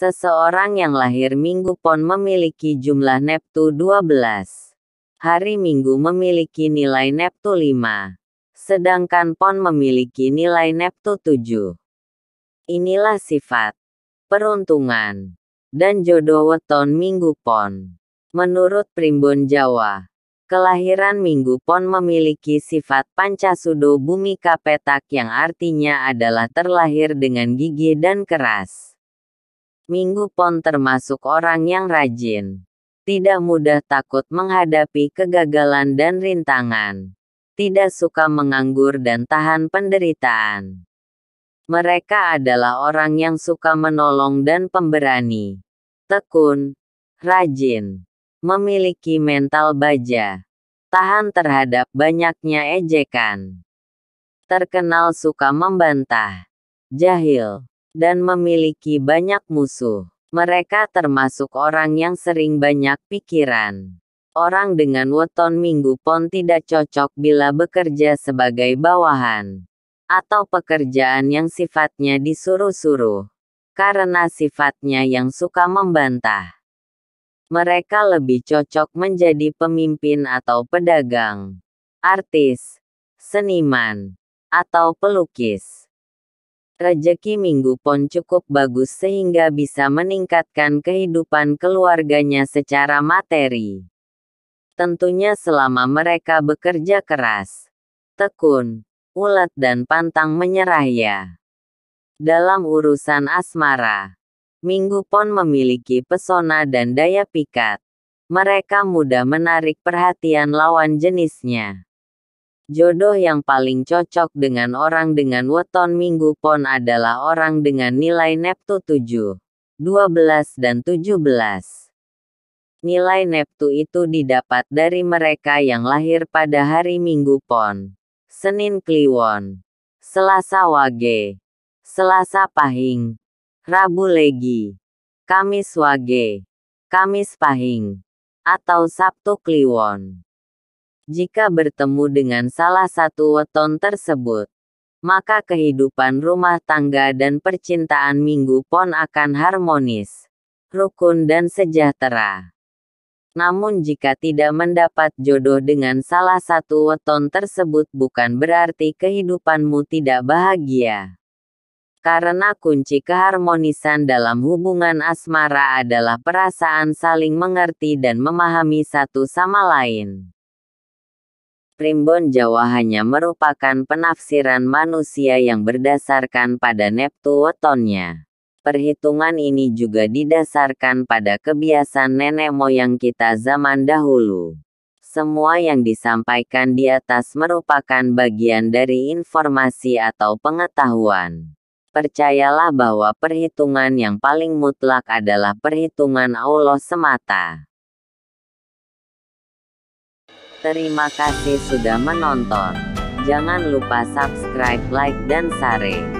Seseorang yang lahir Minggu Pon memiliki jumlah Neptu 12. Hari Minggu memiliki nilai Neptu 5. Sedangkan Pon memiliki nilai Neptu 7. Inilah sifat, peruntungan, dan jodoh weton Minggu Pon. Menurut Primbon Jawa, Kelahiran Minggu Pon memiliki sifat pancasudo bumi kapetak yang artinya adalah terlahir dengan gigi dan keras. Minggu Pon termasuk orang yang rajin. Tidak mudah takut menghadapi kegagalan dan rintangan. Tidak suka menganggur dan tahan penderitaan. Mereka adalah orang yang suka menolong dan pemberani. Tekun, rajin, memiliki mental baja, tahan terhadap banyaknya ejekan. Terkenal suka membantah, jahil, dan memiliki banyak musuh. Mereka termasuk orang yang sering banyak pikiran. Orang dengan weton minggu pon tidak cocok bila bekerja sebagai bawahan atau pekerjaan yang sifatnya disuruh-suruh karena sifatnya yang suka membantah. Mereka lebih cocok menjadi pemimpin atau pedagang, artis, seniman, atau pelukis rejeki Minggu Pon cukup bagus sehingga bisa meningkatkan kehidupan keluarganya secara materi. Tentunya selama mereka bekerja keras, tekun, ulet dan pantang menyerah ya. Dalam urusan asmara, Minggu Pon memiliki pesona dan daya pikat. Mereka mudah menarik perhatian lawan jenisnya. Jodoh yang paling cocok dengan orang dengan weton Minggu Pon adalah orang dengan nilai Neptu 7, 12 dan 17. Nilai Neptu itu didapat dari mereka yang lahir pada hari Minggu Pon, Senin Kliwon, Selasa Wage, Selasa Pahing, Rabu Legi, Kamis Wage, Kamis Pahing, atau Sabtu Kliwon. Jika bertemu dengan salah satu weton tersebut, maka kehidupan rumah tangga dan percintaan minggu pon akan harmonis, rukun dan sejahtera. Namun jika tidak mendapat jodoh dengan salah satu weton tersebut bukan berarti kehidupanmu tidak bahagia karena kunci keharmonisan dalam hubungan asmara adalah perasaan saling mengerti dan memahami satu sama lain primbon Jawa hanya merupakan penafsiran manusia yang berdasarkan pada neptu wetonnya. Perhitungan ini juga didasarkan pada kebiasaan nenek moyang kita zaman dahulu. Semua yang disampaikan di atas merupakan bagian dari informasi atau pengetahuan. Percayalah bahwa perhitungan yang paling mutlak adalah perhitungan Allah semata. Terima kasih sudah menonton. Jangan lupa subscribe, like, dan share.